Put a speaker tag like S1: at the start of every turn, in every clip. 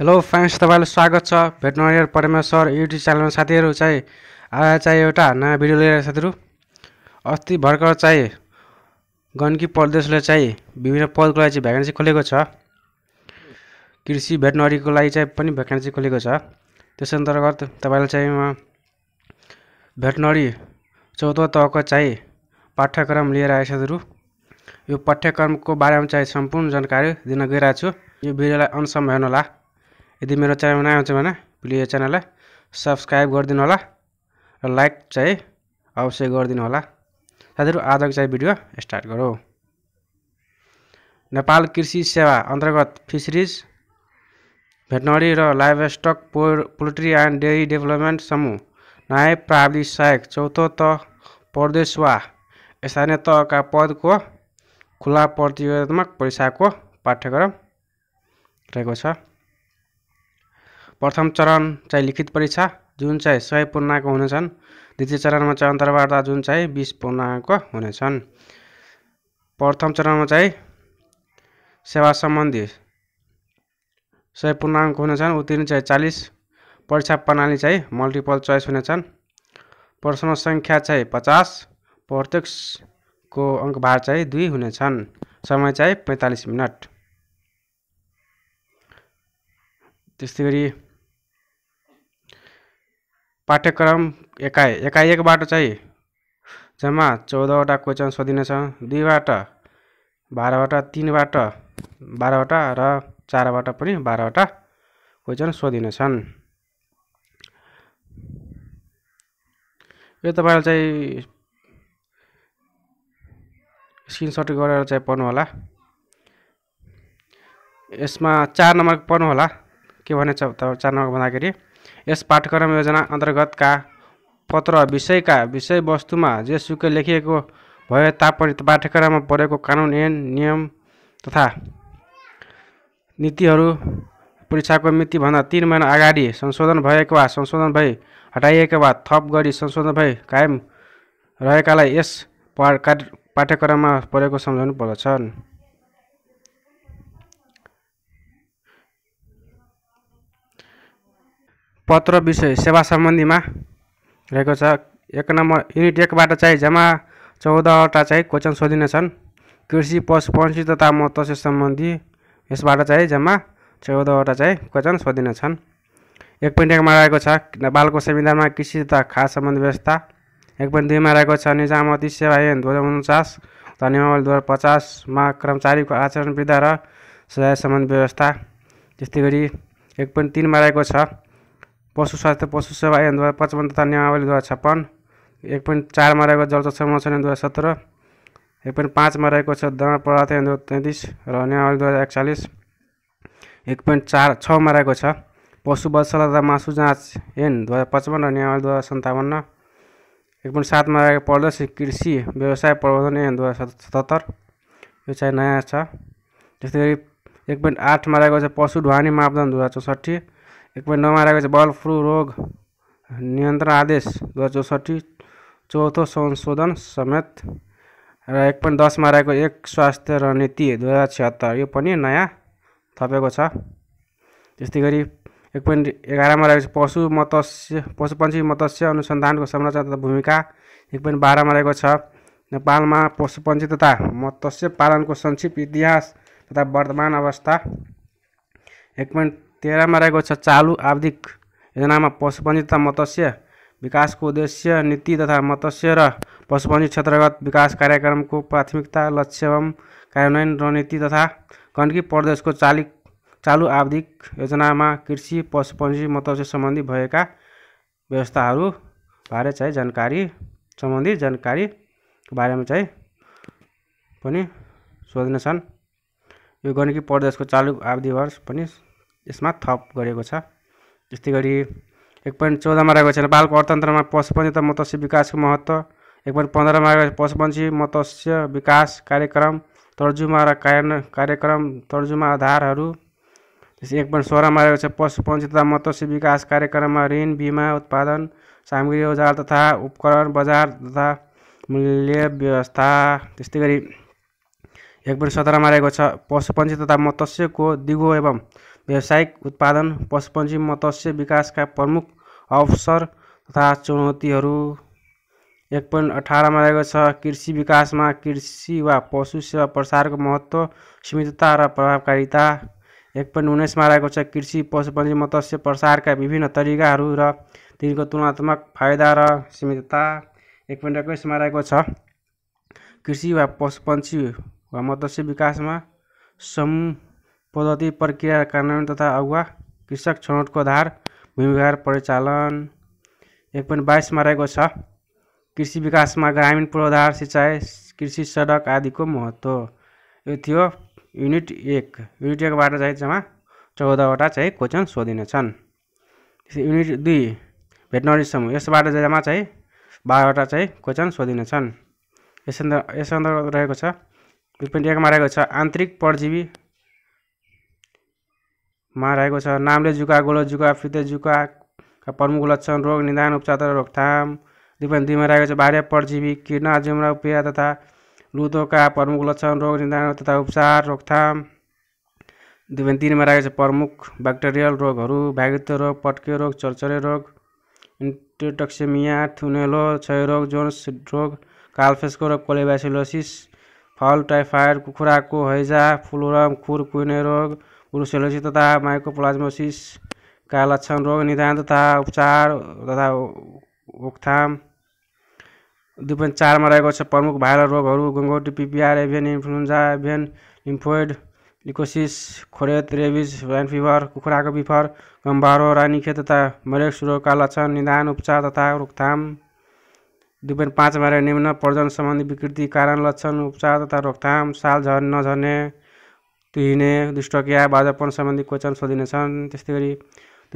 S1: hello friends तपाईँलाई स्वागत छ भेटनरियर परमेश्वर युट्युब च्यानलमा साथीहरू चाहिँ आज चाहिँ एउटा नयाँ भिडियो लिएर साथीहरू अस्ति भर्खर चाहिँ गण्डकी प्रदेशले चाहिँ विभिन्न पदको लागि चाहिँ भ्याकेन्सी खोलेको छ कृषि भेटनरीको लागि चाहिँ पनि भ्याकेन्सी खोलेको छ त्यस अन्तर्गत तपाईँलाई चाहिँ भेटनरी चौथो तहको चाहिँ पाठ्यक्रम लिएर आएँ साथीहरू यो पाठ्यक्रमको बारेमा चाहिँ सम्पूर्ण जानकारी दिन गइरहेको छु यो भिडियोलाई अनुसम्म हेर्नुहोला यदि मेरो च्यानलमा हुन्छ भने प्लिज यो च्यानललाई सब्सक्राइब गरिदिनु होला र लाइक चाहिँ अवश्य गरिदिनु होला साथीहरू आजको चाहिँ भिडियो स्टार्ट गरौँ नेपाल कृषि सेवा अन्तर्गत फिसरिज भेटनरी र लाइभ स्टक पो पोल्ट्री एन्ड डेरी डेभलपमेन्ट समूह नयाँ प्राविधिक सहायक चौथो त प्रदेश वा स्थानीय तहका पदको खुला प्रतियोगात्मक परीक्षाको पाठ्यक्रम रहेको छ प्रथम चरण चाहिँ लिखित परीक्षा जुन चाहिँ सय पूर्णाङ्क हुनेछन् द्वितीय चरणमा चाहिँ अन्तर्वार्ता जुन चाहिँ बिस पूर्णाङ्क हुनेछन् प्रथम चरणमा चाहिँ सेवा सम्बन्धी सय पूर्णाङ्क हुनेछन् उत्तीर्ण चाहिँ चालिस परीक्षा प्रणाली चाहिँ मल्टिपल चोइस हुनेछन् प्रश्न सङ्ख्या चाहिँ पचास प्रत्यक्षको अङ्कभार चाहिँ दुई हुनेछन् समय चाहिँ पैँतालिस मिनट त्यस्तै गरी पाठ्यक्रम एकाइ एकाइ एकबाट चाहिँ जम्मा चौधवटा क्वेसन सोधिनेछ दुईबाट बाह्रवटा तिनबाट बाह्रवटा र चारबाट पनि बाह्रवटा क्वेसन सोधिनेछन् यो तपाईँलाई चाहिँ स्क्रिनसट गरेर चाहिँ होला यसमा चार नम्बर होला के भनेछ चार नम्बर भन्दाखेरि यस पाठ्यक्रम योजना अन्तर्गतका पत्र विषयका विषयवस्तुमा जेसुकै लेखिएको भए तापनि पाठ्यक्रममा परेको कानुन ऐन नियम तथा नीतिहरू परीक्षाको मितिभन्दा तिन महिना अगाडि संशोधन भएको वा संशोधन भई हटाइएको वा थप गरी संशोधन भई कायम रहेकालाई यस पाठ्यक्रममा परेको सम्झाउनु पर्दछन् पत्र विषय सेवा सम्बन्धीमा रहेको छ एक नम्बर युनिट एकबाट चाहिँ जम्मा चौधवटा चाहिँ क्वेसन सोधिनेछन् कृषि पशु पशुपन्छी तथा मत्स्य सम्बन्धी यसबाट चाहिँ जम्मा चौधवटा चाहिँ क्वेसन सोधिनेछन् एक पोइन्ट एकमा रहेको छ नेपालको संविधानमा कृषि तथा खास सम्बन्धी व्यवस्था एक पोइन्ट दुईमा रहेको छ निजामती सेवा ऐन दुई हजार उन्चास तथा दुई हजार पचासमा कर्मचारीको आचरण विधा र सजाय सम्बन्धी व्यवस्था त्यस्तै गरी एक पोइन्ट तिनमा रहेको छ पशु स्वास्थ्य पशु सेवा ऐन दुई हजार पचपन्न तथा नियमावली दुई हजार छप्पन एक पोइन्ट चारमा रहेको जलचक्ष संरक्षण दुई हजार सत्र एक पोइन्ट पाँचमा रहेको छ दमा पदार्थ ऐन दुई हजार तेत्तिस र नियमावली दुई हजार एकचालिस एक पोइन्ट चार छमा रहेको छ पशु बत्सल तथा मासु जाँच ऐन दुई हजार पचपन्न र नियमावली दुई हजार सन्तावन्न एक पोइन्ट सातमा रहेको परदेशी कृषि व्यवसाय प्रबन्धन ऐन दुई हजार सतहत्तर यो चाहिँ नयाँ छ त्यस्तै गरी एक पोइन्ट आठमा रहेको छ पशु ढुवानी मापदण्ड दुई हजार चौसठी एक पोइन्ट नौमा रहेको छ फ्लू रोग नियन्त्रण आदेश दुई हजार चौसठी चौथो संशोधन समेत र एक पोइन्ट दसमा रहेको एक स्वास्थ्य रणनीति दुई हजार छिहत्तर यो पनि नयाँ थपेको छ त्यस्तै गरी एक पोइन्ट एघारमा रहेको छ पशु मत्स्य पशुपन्छी मत्स्य अनुसन्धानको संरचना तथा भूमिका एक पोइन्ट बाह्रमा रहेको छ नेपालमा पशुपन्छी तथा मत्स्य पालनको संक्षिप्त इतिहास तथा वर्तमान अवस्था एक पोइन्ट तेह्रमा रहेको छ चालु आवधिक योजनामा पशुपञ्जी तथा मत्स्य विकासको उद्देश्य नीति तथा मत्स्य र पशुपञ्जी क्षेत्रगत विकास कार्यक्रमको प्राथमिकता लक्ष्य एवं कार्यान्वयन रणनीति तथा गण्डकी प्रदेशको चालिक चालु आवधिक योजनामा कृषि पशुपञ्जी मत्स्य सम्बन्धी भएका व्यवस्थाहरू बारे चाहिँ जानकारी सम्बन्धी जानकारी बारेमा चाहिँ पनि सोध्नेछन् यो गण्डकी प्रदेशको चालु आवधि वर्ष पनि यसमा थप गरेको छ त्यस्तै गरी एक पोइन्ट चौधमा रहेको छैन बालको अर्थतन्त्रमा पशुपन्छी त मत्स्य विकासको महत्त्व एक पोइन्ट पन्ध्रमा रहेको छ पशुपन्छी मत्स्य विकास कार्यक्रम तर्जुमा र कार्य कार्यक्रम तर्जुमा आधारहरू त्यस्तै एक पोइन्ट सोह्रमा रहेको छ पशुपन्छी तथा मत्स्य विकास कार्यक्रममा ऋण बिमा उत्पादन सामग्री औजार तथा उपकरण बजार तथा मूल्य व्यवस्था त्यस्तै गरी एक पोइन्ट सत्रमा रहेको छ पशुपन्छी तथा मत्स्यको दिगो एवं व्यावसायिक उत्पादन पशुपन्छी मत्स्य विकासका प्रमुख अवसर तथा चुनौतीहरू एक पोइन्ट अठारमा रहेको छ कृषि विकासमा कृषि वा पशु सेवा प्रसारको महत्त्व सीमितता र प्रभावकारिता एक पोइन्ट उन्नाइसमा रहेको छ कृषि पशुपन्छी मत्स्य प्रसारका विभिन्न तरिकाहरू र तिनको तुलनात्मक फाइदा र सीमितता एक पोइन्ट एक्काइसमा रहेको छ कृषि वा पशुपन्छी वा मत्स्य विकासमा समूह पद्धति, प्रक्रिया, कार्यान्वयन तथा अगुवा कृषक छनौटको आधार भूमिका परिचालन एक पोइन्ट बाइसमा रहेको छ कृषि विकासमा ग्रामीण पूर्वाधार सिँचाइ कृषि सडक आदिको महत्त्व यो थियो युनिट एक युनिट एकबाट चाहिँ जम्मा चौधवटा चाहिँ क्वेसन सोधिनेछन् युनिट दुई भेटनरी समूह यसबाट जम्मा चाहिँ बाह्रवटा चाहिँ क्वेसन सोधिनेछन् यस यस अन्तर्गत रहेको छ दुई पोइन्ट एकमा रहेको छ आन्तरिक परजीवी मा रहेको छ नामले जुका गोलो जुका फिते जुकाका प्रमुख लक्षण रोग निदान उपचार तथा रोकथाम दुईमा रहेको छ बाह्य परजीवी किर्ना जुम्रा पेया तथा लुतोका प्रमुख लक्षण रोग निदान तथा उपचार रोकथाम दुई तिनमा रहेको छ प्रमुख ब्याक्टेरियल रोगहरू भागीत्व रोग पटके रोग चर्चरे रोग इन्टोटक्सेमिया थुनेलो क्षयरोग जोन्स रोग कालफेसको रोग कोलेबासिलोसिस फल टाइफाइड कुखुराको हैजा फुलोरम खुर कुहिने रोग ब्रुसेलोसिस तथा माइक्रोप्लाज्मोसिसका लक्षण रोग निदान तथा उपचार तथा रोकथाम दुई पोइन्ट चारमा रहेको छ प्रमुख भाइरल रोगहरू गङ्गोटी PPR avian influenza avian lymphoid leucosis खोरेत रेबिज वाइन फिभर कुखुराको बिफर गम्बारो रानी खेत तथा मलेक्स रोगका लक्षण निदान उपचार तथा रोकथाम दुई पोइन्ट पाँचमा रहेको निम्न प्रजन सम्बन्धी विकृति कारण लक्षण उपचार तथा रोकथाम साल झर्न नझर्ने तुहिने दुष्टकिया बाजापन सम्बन्धी क्वेसन सोधिनेछन् त्यस्तै गरी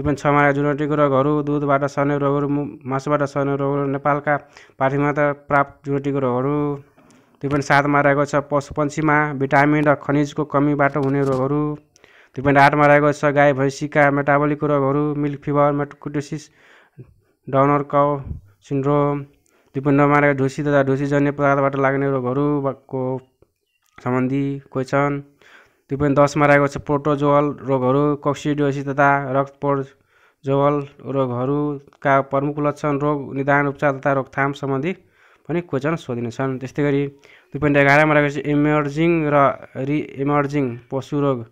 S1: पनि छ छमा जुनोटिक रोगहरू दुधबाट सर्ने रोगहरू मासुबाट सर्ने रोगहरू नेपालका त प्राप्त जुनोटिक रोगहरू पनि सातमा रहेको छ पशु पक्षीमा भिटामिन र खनिजको कमीबाट हुने रोगहरू पनि आठमा रहेको छ गाई भैँसीका मेटाबोलिक रोगहरू मिल्क फिभर मेटकुटोसिस डाउनर कौ सिन्ड्रोम पनि नौमा रहेको ढुसी तथा ढुसीजन्य पदार्थबाट लाग्ने रोगहरूको सम्बन्धी क्वेसन त्यो पनि दसमा रहेको छ प्रोटोजोअल रोगहरू कोक्सिडियोसिस तथा रक्तपोटजोअल रोगहरूका प्रमुख लक्षण रोग निदान उपचार तथा रोकथाम सम्बन्धी पनि क्वेसन सोधिनेछन् त्यस्तै गरी दुई पोइन्ट एघारमा रहेको छ इमर्जिङ र रिइमर्जिङ पशु रोग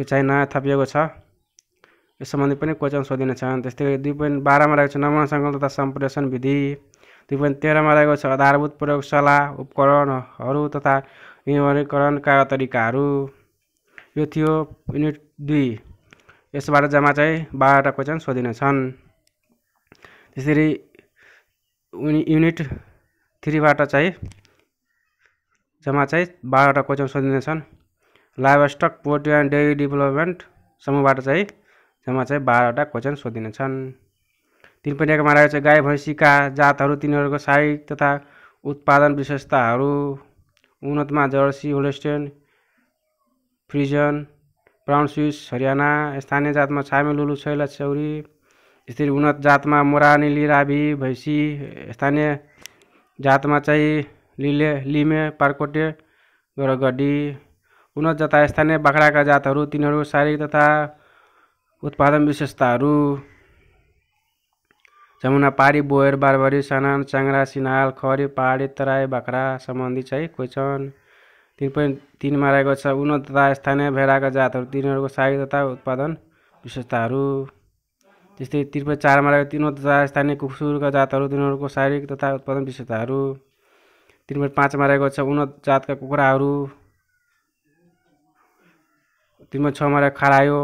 S1: यो चाहिँ नयाँ थपिएको छ यस सम्बन्धी पनि क्वेसन सोधिनेछन् त्यस्तै गरी दुई पोइन्ट बाह्रमा रहेको छ नमुना सङ्कलन तथा सम्प्रेषण विधि दुई पोइन्ट तेह्रमा रहेको छ आधारभूत प्रयोगशाला उपकरणहरू तथा निवरीकरणका तरिकाहरू यो थियो युनिट दुई यसबाट जम्मा चाहिँ बाह्रवटा क्वेसन सोधिने छन् त्यसरी युनिट थ्रीबाट चाहिँ जम्मा चाहिँ बाह्रवटा क्वेसन सोधिनेछन् livestock poultry and dairy development समूहबाट चाहिँ जम्मा चाहिँ बाह्रवटा क्वेसन सोधिनेछन् एकमा रहेको छ गाई भैँसीका जातहरू तिनीहरूको साइज तथा उत्पादन विशेषताहरू उन्नतमा Jersey Holstein Friesian Brown Swiss Haryana स्थानीय जातमा छामे लुलु छैला छौरी यसरी उन्नत जातमा मोरानी लिराबी भैँसी स्थानीय जातमा चाहिँ लिले लिमे पार्कोटे गरगड्डी उन्नत जात स्थानीय बाख्राका जातहरू तिनीहरू शारीरिक तथा उत्पादन विशेषताहरू जमुना पारी बोयर बारबरी सनान चाङ्रा सिनाल खरी पहाडी तराई बाख्रा सम्बन्धी चाहिँ कोही छन् तिन पोइन्ट तिनमा रहेको छ उन्नत तथा स्थानीय भेडाका जातहरू तिनीहरूको साग तथा उत्पादन विशेषताहरू त्यस्तै तिन पोइन्ट चारमा रहेको तिनवट तथा स्थानीय कुकुरका जातहरू तिनीहरूको शारीरिक तथा उत्पादन विशेषताहरू तिन पोइन्ट पाँचमा रहेको छ उन्नत जातका कुखुराहरू तिन पोइन्ट छमा रहेको खरायो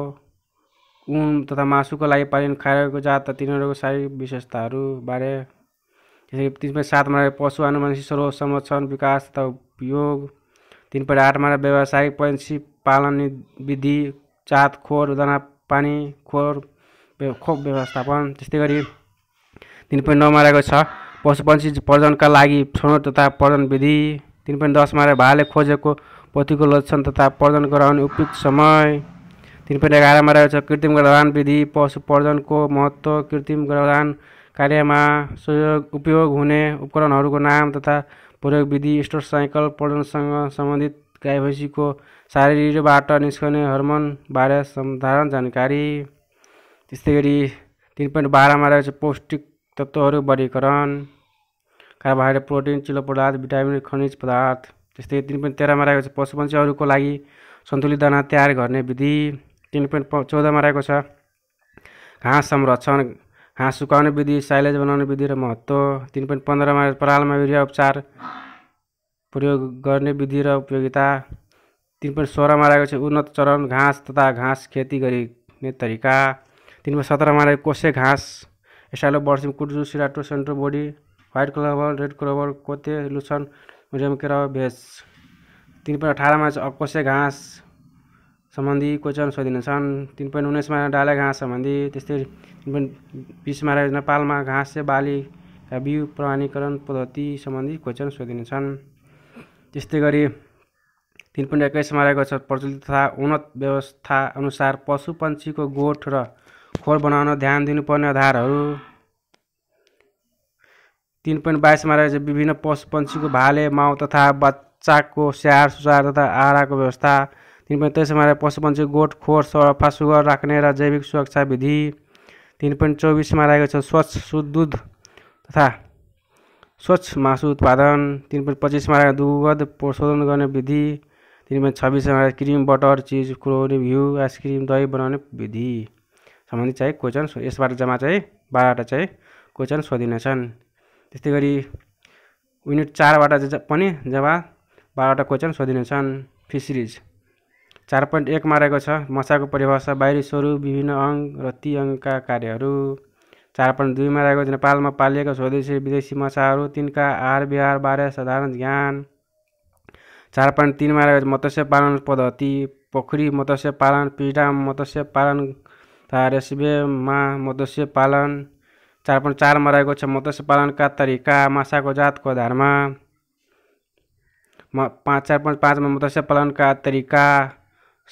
S1: ऊन तथा मासुको लागि पालिन खाएको जात तिनीहरूको शारीरिक विशेषताहरूबारे त्यसरी तिन पोइन्ट सातमा रहेको पशु आनुवंशिक स्रोत संरक्षण विकास तथा उपयोग तिन पोइन्ट आठमा व्यावसायिक पंछी पालन विधि चात खोर दाना पानी खोर खोप व्यवस्थापन त्यस्तै गरी तिन पोइन्ट नौमा रहेको छ पशुपन्छी प्रजनका लागि छोड तथा प्रजन विधि तिन पोइन्ट दसमा रहेर भाले खोजेको पोथीको लक्षण तथा प्रजन गराउने उपयुक्त समय तिन पोइन्ट एघारमा रहेको छ कृत्रिम गर्भधान विधि पशु प्रजनको महत्त्व कृत्रिम गर्भधान कार्यमा सहयोग उपयोग हुने उपकरणहरूको नाम तथा प्रयोग विधि स्टोर साइकल पढनसँग सम्बन्धित गाई भैँसीको शारीरिकबाट निस्कने बारे साधारण जानकारी त्यस्तै गरी तिन पोइन्ट बाह्रमा रहेको छ पौष्टिक तत्त्वहरू वर्गीकरण कार्बोहाइड्रेट प्रोटिन चिलो पदार्थ भिटामिन खनिज पदार्थ त्यस्तै तिन पोइन्ट तेह्रमा रहेको छ पशुपन्छीहरूको लागि सन्तुलित दाना तयार गर्ने विधि तिन पोइन्ट चौधमा रहेको छ घाँस संरक्षण हाँस सुकाउने विधि साइलेज बनाउने विधि र महत्त्व तिन पोइन्ट पन्ध्रमा परालमा युरिया उपचार प्रयोग गर्ने विधि र उपयोगिता तिन पोइन्ट सोह्रमा रहेको छ उन्नत चरण घाँस तथा घाँस खेती गरिने तरिका तिन पोइन्ट सत्रमा रहेको कोसे घाँस स्टाइलो बर्सिम कुटजु सिराटो सेन्ट्रो बोडी व्हाइट क्लोभर रेड क्लोभर कोते लुसन रेमकेरा भेज तिन पोइन्ट अठारमा छ अकोसे घाँस सम्बन्धी क्वेसन सोधिनेछन् तिन पोइन्ट उन्नाइसमा डाले घाँस सम्बन्धी त्यस्तै तिन पोइन्ट बिसमा रहेको नेपालमा घाँस चाहिँ र बिउ प्रमाणीकरण पद्धति सम्बन्धी क्वेसन सोधिनेछन् त्यस्तै गरी तिन पोइन्ट एक्काइसमा रहेको छ प्रचलित तथा उन्नत व्यवस्था अनुसार पशु पक्षीको गोठ र खोर बनाउन ध्यान दिनुपर्ने आधारहरू तिन पोइन्ट बाइसमा रहेको छ विभिन्न पशु पन्छीको भाले माउ तथा बच्चाको स्याहार सुसार तथा आहाराको व्यवस्था तिन पोइन्ट तेइसमा हमारा पशुपन्छी गोठ खोर सफा सुगर राख्ने र जैविक सुरक्षा विधि तिन पोइन्ट चौबिसमा रहेको छ स्वच्छ सुध दुध तथा स्वच्छ मासु उत्पादन तिन पोइन्ट पच्चिसमा रहेको दुध प्रशोधन गर्ने विधि तिन पोइन्ट छब्बिसमा रहेको क्रिम बटर चिज क्रोरी घिउ आइसक्रिम दही बनाउने विधि सम्बन्धी चाहिँ क्वेसन यसबाट जम्मा चाहिँ बाह्रवटा चाहिँ क्वेसन सोधिनेछन् त्यस्तै गरी युनिट चारबाट पनि जम्मा बाह्रवटा क्वेसन सोधिनेछन् फिसरिज चार पोइन्ट एकमा रहेको छ मसाको परिभाषा बाहिरी स्वरूप विभिन्न अङ्ग र ती अङ्गका कार्यहरू चार पोइन्ट दुईमा रहेको छ नेपालमा पालिएको स्वदेशी विदेशी मसाहरू तिनका आहार विहार बारे साधारण ज्ञान चार पोइन्ट तिनमा रहेको मत्स्य पालन पद्धति पोखरी मत्स्य पालन पिडा मत्स्य पालन तथा रेसिबेमा मत्स्य पालन चार पोइन्ट चारमा रहेको छ मत्स्य पालनका तरिका मासाको जातको आधारमा म पाँच चार पोइन्ट पाँचमा मत्स्य पालनका तरिका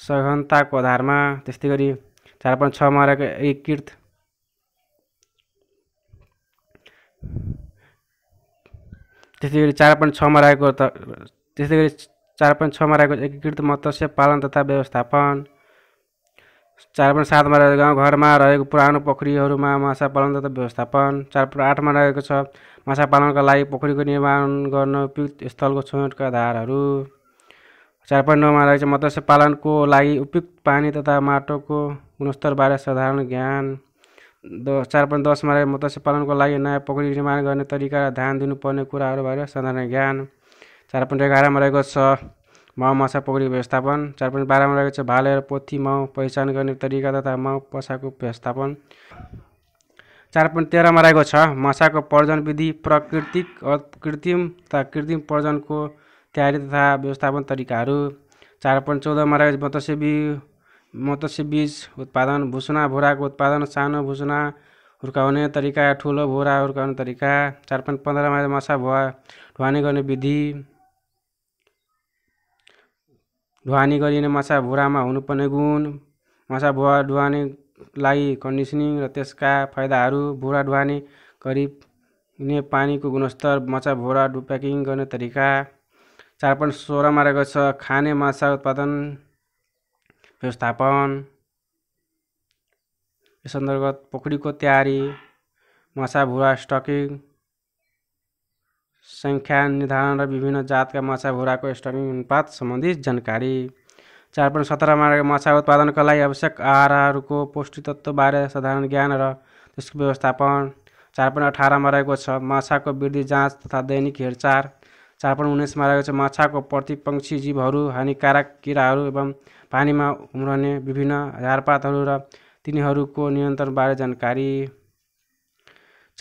S1: सघनताको आधारमा त्यस्तै गरी चार पाँच छमा रहेको एकीकृत त्यस्तै गरी चार पाँच छमा रहेको त त्यस्तै गरी चार पाँच छमा रहेको एकीकृत मत्स्य पालन तथा व्यवस्थापन चार पाँच सातमा रहेको गाउँघरमा रहेको पुरानो पोखरीहरूमा माछा पालन तथा व्यवस्थापन चार पाँच आठमा रहेको छ माछा पालनका लागि पोखरीको निर्माण गर्न उपयुक्त स्थलको छनौटका आधारहरू चार पोइन्ट नौमा छ मत्स्य पालनको लागि उपयुक्त पानी तथा माटोको गुणस्तरबारे साधारण ज्ञान द चार पोइन्ट दसमा रहेको मत्स्य पालनको लागि नयाँ पोखरी निर्माण गर्ने तरिका र ध्यान दिनुपर्ने कुराहरूबारे साधारण ज्ञान चार पोइन्ट एघारमा रहेको छ माउ माछा पोखरी व्यवस्थापन चार पोइन्ट बाह्रमा रहेको छ भाले र पोथी माउ पहिचान गर्ने तरिका तथा माउ पसाको व्यवस्थापन चार पोइन्ट तेह्रमा रहेको छ माछाको प्रजन विधि प्राकृतिक कृत्रिम तथा कृत्रिम प्रजनको तयारी तथा व्यवस्थापन तरिकाहरू चार पोइन्ट चौधमा रहेको मत्स्य बिउ मत्स्य बीज उत्पादन भुसुना भुराको उत्पादन सानो भुसुना हुर्काउने तरिका ठुलो भुरा हुर्काउने तरिका चार पोइन्ट पन्ध्रमा मसा भुवा ढुवानी गर्ने विधि ढुवानी गरिने मसा भुरामा हुनुपर्ने गुण मसा भुवा ढुवानीलाई कन्डिसनिङ र त्यसका फाइदाहरू भुरा ढुवानी गरिने पानीको गुणस्तर मछा भुरा प्याकिङ गर्ने तरिका चार पोइन्ट सोह्रमा रहेको छ खाने माछा उत्पादन व्यवस्थापन यस अन्तर्गत पोखरीको तयारी माछा भुवा स्टकिङ सङ्ख्या निर्धारण र विभिन्न जातका माछा भुराको स्टकिङ अनुपात सम्बन्धी जानकारी चार पोइन्ट सत्रमा रहेको माछा उत्पादनका लागि आवश्यक आहारहरूको तत्त्वबारे साधारण ज्ञान र त्यसको व्यवस्थापन चार पोइन्ट अठारमा रहेको छ माछाको वृद्धि जाँच तथा दैनिक हेरचाह सार्पण उन्नाइसमा रहेको छ माछाको प्रतिपक्षी जीवहरू हानिकारक किराहरू एवं पानीमा उम्रने विभिन्न झारपातहरू र तिनीहरूको नियन्त्रणबारे जानकारी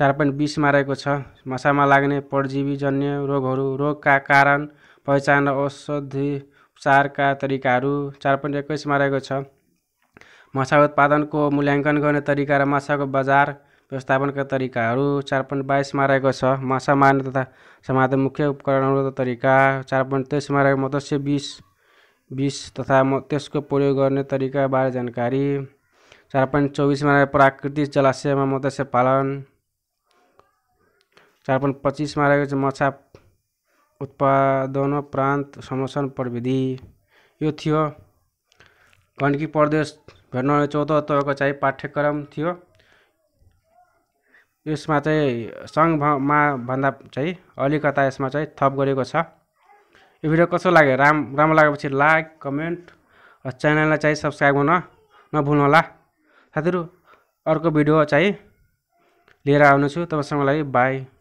S1: चार पोइन्ट बिसमा रहेको छ माछामा लाग्ने परजीवीजन्य रोगहरू रोगका कारण पहिचान र औषधि उपचारका तरिकाहरू चार पोइन्ट एक्काइसमा रहेको छ माछा उत्पादनको मूल्याङ्कन गर्ने तरिका र माछाको बजार व्यवस्थापनका तरिकाहरू चार पोइन्ट बाइसमा रहेको छ माछा मार्ने तथा समाधान मुख्य उपकरणहरूको तरिका चार पोइन्ट तेइसमा रहेको मत्स्य बिस बिस तथा म त्यसको प्रयोग गर्ने तरिकाबारे जानकारी चार पोइन्ट चौबिसमा रहेको प्राकृतिक जलाशयमा मत्स्य पालन चार पोइन्ट पच्चिसमा रहेको छ माछा प्रान्त संरक्षण प्रविधि यो थियो गण्डकी प्रदेश भेट्न चौध तहको चाहिँ पाठ्यक्रम थियो यसमा चाहिँ सङ्घमा भन्दा चाहिँ अलिकता यसमा चाहिँ थप गरेको छ यो भिडियो कस्तो लाग्यो राम राम्रो लागेपछि लाइक कमेन्ट र च्यानललाई चाहिँ सब्सक्राइब गर्न नभुल्नुहोला साथीहरू अर्को भिडियो चाहिँ लिएर आउनेछु तपाईँसँगलाई बाई